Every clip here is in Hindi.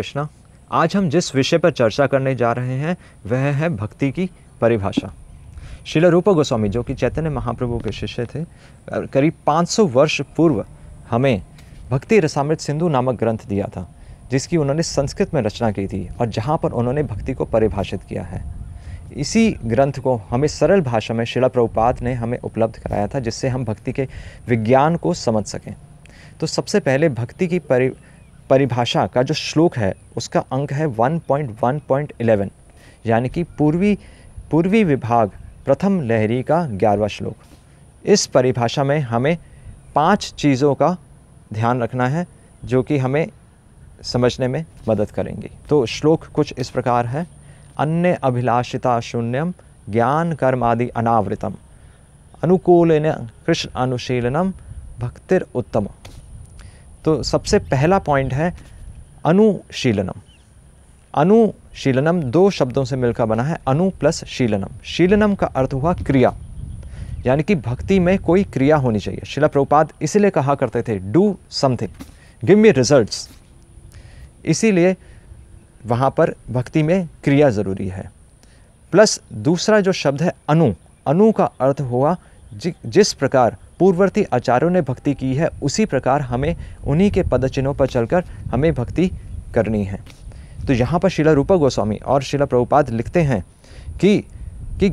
कृष्णा आज हम जिस विषय पर चर्चा करने जा रहे हैं वह है भक्ति की परिभाषा शिल रूप गोस्वामी जो कि चैतन्य महाप्रभु के शिष्य थे करीब 500 वर्ष पूर्व हमें भक्ति रसामृत सिंधु नामक ग्रंथ दिया था जिसकी उन्होंने संस्कृत में रचना की थी और जहाँ पर उन्होंने भक्ति को परिभाषित किया है इसी ग्रंथ को हमें सरल भाषा में शिला प्रभुपात ने हमें उपलब्ध कराया था जिससे हम भक्ति के विज्ञान को समझ सकें तो सबसे पहले भक्ति की परि परिभाषा का जो श्लोक है उसका अंक है 1.1.11 यानी कि पूर्वी पूर्वी विभाग प्रथम लहरी का ग्यारहवा श्लोक इस परिभाषा में हमें पांच चीज़ों का ध्यान रखना है जो कि हमें समझने में मदद करेंगी तो श्लोक कुछ इस प्रकार है अन्य अभिलाषिता शून्यम ज्ञान कर्म आदि अनावृतम अनुकूलन कृष्ण अनुशीलनम भक्तिर उत्तम तो सबसे पहला पॉइंट है अनुशीलनम अनुशीलनम दो शब्दों से मिलकर बना है अनु प्लस शीलनम शीलनम का अर्थ हुआ क्रिया यानी कि भक्ति में कोई क्रिया होनी चाहिए शिला प्रभुपाद इसीलिए कहा करते थे do something give me results इसीलिए वहाँ पर भक्ति में क्रिया ज़रूरी है प्लस दूसरा जो शब्द है अनु अनु का अर्थ हुआ जि, जिस प्रकार पूर्ववर्ती आचार्यों ने भक्ति की है उसी प्रकार हमें उन्हीं के पदचिन्हों पर चलकर हमें भक्ति करनी है तो यहाँ पर शिला रूपा गोस्वामी और शिला प्रभुपाद लिखते हैं कि कि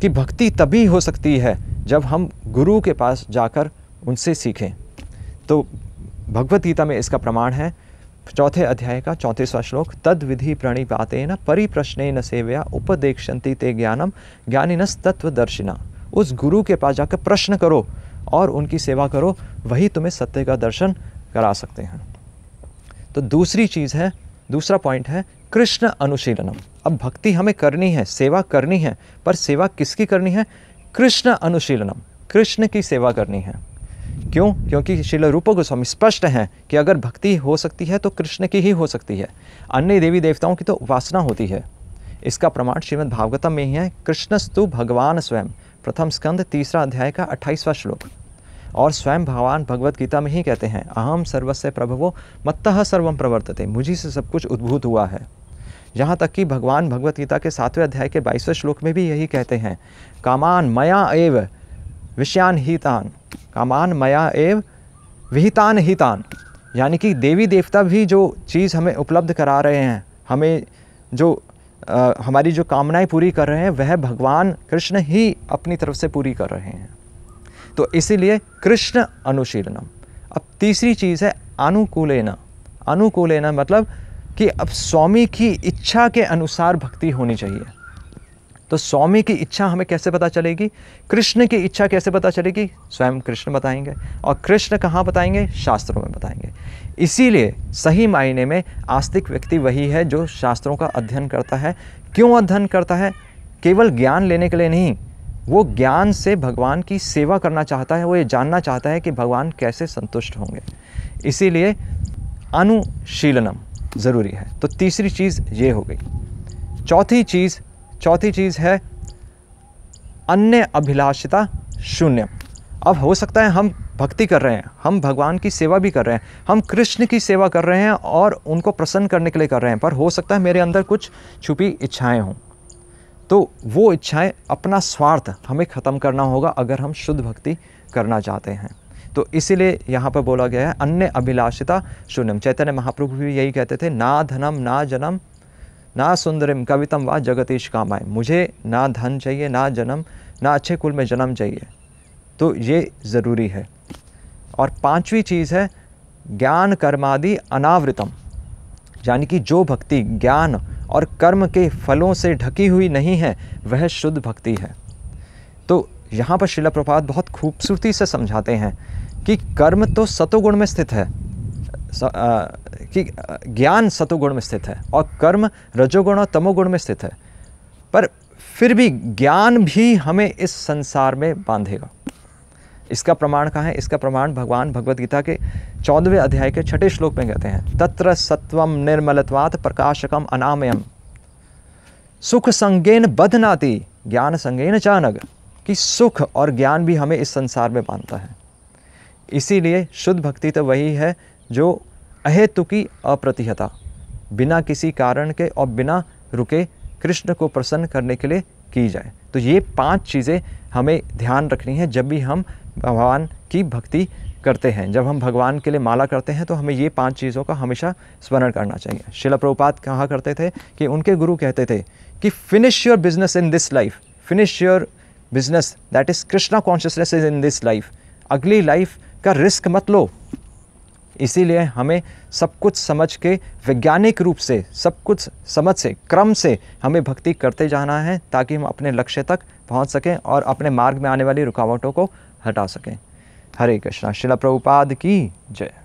कि भक्ति तभी हो सकती है जब हम गुरु के पास जाकर उनसे सीखें तो भगवत गीता में इसका प्रमाण है चौथे अध्याय का चौंतीसवा श्लोक तद विधि न परिप्रश्न सेवया उपदेक्षंती ते ज्ञानम ज्ञानी तत्वदर्शिना उस गुरु के पास जाकर प्रश्न करो और उनकी सेवा करो वही तुम्हें सत्य का दर्शन करा सकते हैं तो दूसरी चीज़ है दूसरा पॉइंट है कृष्ण अनुशीलनम अब भक्ति हमें करनी है सेवा करनी है पर सेवा किसकी करनी है कृष्ण अनुशीलनम कृष्ण की सेवा करनी है क्यों क्योंकि शिल रूप गोस्वामी स्पष्ट हैं कि अगर भक्ति हो सकती है तो कृष्ण की ही हो सकती है अन्य देवी देवताओं की तो उपासना होती है इसका प्रमाण श्रीमद् भागवतम में ही है कृष्णस्तु भगवान स्वयं प्रथम स्कंद तीसरा अध्याय का अट्ठाईसवां श्लोक और स्वयं भगवान भगवत गीता में ही कहते हैं अहम सर्वस्य प्रभवो मत्तः सर्वम प्रवर्तते मुझी से सब कुछ उद्भूत हुआ है यहाँ तक कि भगवान भगवत गीता के सातवें अध्याय के बाईसवें श्लोक में भी यही कहते हैं कामान मया एव विषयान हितान कामान मया एव विहितान हितान यानी कि देवी देवता भी जो चीज़ हमें उपलब्ध करा रहे हैं हमें जो आ, हमारी जो कामनाएं पूरी कर रहे हैं वह भगवान कृष्ण ही अपनी तरफ से पूरी कर रहे हैं तो इसीलिए कृष्ण अनुशीलनम अब तीसरी चीज़ है अनुकूलना अनुकूलना मतलब कि अब स्वामी की इच्छा के अनुसार भक्ति होनी चाहिए तो स्वामी की इच्छा हमें कैसे पता चलेगी कृष्ण की इच्छा कैसे पता चलेगी स्वयं कृष्ण बताएंगे और कृष्ण कहाँ बताएंगे शास्त्रों में बताएंगे इसीलिए सही मायने में आस्तिक व्यक्ति वही है जो शास्त्रों का अध्ययन करता है क्यों अध्ययन करता है केवल ज्ञान लेने के लिए नहीं वो ज्ञान से भगवान की सेवा करना चाहता है वो ये जानना चाहता है कि भगवान कैसे संतुष्ट होंगे इसीलिए अनुशीलनम ज़रूरी है तो तीसरी चीज़ ये हो गई चौथी चीज़ चौथी चीज़ है अन्य अभिलाषिता शून्य अब हो सकता है हम भक्ति कर रहे हैं हम भगवान की सेवा भी कर रहे हैं हम कृष्ण की सेवा कर रहे हैं और उनको प्रसन्न करने के लिए कर रहे हैं पर हो सकता है मेरे अंदर कुछ छुपी इच्छाएं हों तो वो इच्छाएं अपना स्वार्थ हमें ख़त्म करना होगा अगर हम शुद्ध भक्ति करना चाहते हैं तो इसीलिए यहाँ पर बोला गया है अन्य अभिलाषिता शून्यम चैतन्य महाप्रभु भी यही कहते थे ना धनम ना जन्म ना सुंदरिम कवितम व जगतीश कामाए मुझे ना धन चाहिए ना जन्म ना अच्छे कुल में जन्म चाहिए तो ये ज़रूरी है और पांचवी चीज़ है ज्ञान कर्मादि अनावृतम यानी कि जो भक्ति ज्ञान और कर्म के फलों से ढकी हुई नहीं है वह शुद्ध भक्ति है तो यहाँ पर शिला प्रपात बहुत खूबसूरती से समझाते हैं कि कर्म तो सतोगुण में स्थित है कि ज्ञान सतोगुण में स्थित है और कर्म रजोगुण और तमोगुण में स्थित है पर फिर भी ज्ञान भी हमें इस संसार में बांधेगा इसका प्रमाण कहाँ है इसका प्रमाण भगवान भगवत गीता के चौदहवें अध्याय के छठे श्लोक में कहते हैं तत्र सत्वम निर्मलत्वात् प्रकाशकम अनामयम सुख संगेन बधनाति ज्ञान संगेन चानग कि सुख और ज्ञान भी हमें इस संसार में बांधता है इसीलिए शुद्ध भक्ति तो वही है जो अहेतुकी अप्रतिहता बिना किसी कारण के और बिना रुके कृष्ण को प्रसन्न करने के लिए की जाए तो ये पांच चीज़ें हमें ध्यान रखनी है जब भी हम भगवान की भक्ति करते हैं जब हम भगवान के लिए माला करते हैं तो हमें ये पांच चीज़ों का हमेशा स्मरण करना चाहिए शिला प्रभुपात कहा करते थे कि उनके गुरु कहते थे कि finish your business in this life finish your business that is Krishna consciousness is in this life अगली लाइफ का रिस्क मत लो इसीलिए हमें सब कुछ समझ के वैज्ञानिक रूप से सब कुछ समझ से क्रम से हमें भक्ति करते जाना है ताकि हम अपने लक्ष्य तक पहुंच सकें और अपने मार्ग में आने वाली रुकावटों को हटा सकें हरे कृष्णा शिला प्रभुपाद की जय